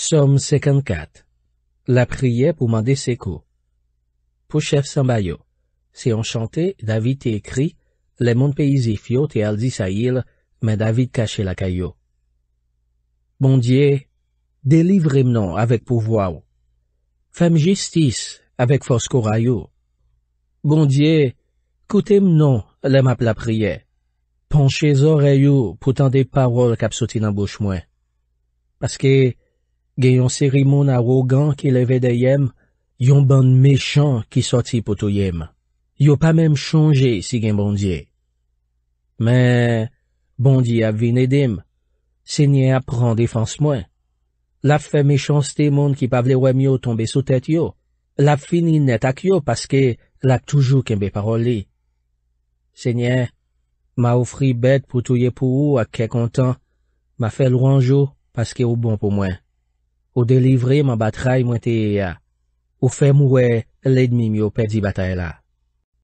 SOM 54 LA PRIYE POU MANDE SEKO POU CHEF SOM BAYO SE YON CHANTE, DAVID TE EKRI LE MON PEYIZI FYOTE ALDI SAIL MEN DAVID KACHE LA KAYO BON DIE DELIVERE MNON AVEK POU VOY FEM JISTIS AVEK FOSKO RAYO BON DIE KOUTE MNON LEM AP LA PRIYE PANCHE ZOREYO POU TAN DE PAROL KAP SOTI NAN BOUCH MWEN PASKE Gen yon seri moun arrogant ki leve deyem, yon ban mechon ki soti pou touyem. Yo pa menm chonje si gen bondye. Men, bondye ap vin edem. Senye ap ran defanse mwen. Lap fe mechon ste moun ki pavle wèm yo tombe sou tet yo. Lap fini net ak yo paske lap toujou kembe paroli. Senye, ma ofri bet pou touye pou ou ak kekontan. Ma fe lwange yo paske ou bon pou mwen. ou delivreman bat ray mwenteye ya, ou fe mwwe ledmim yo pedzi batay la.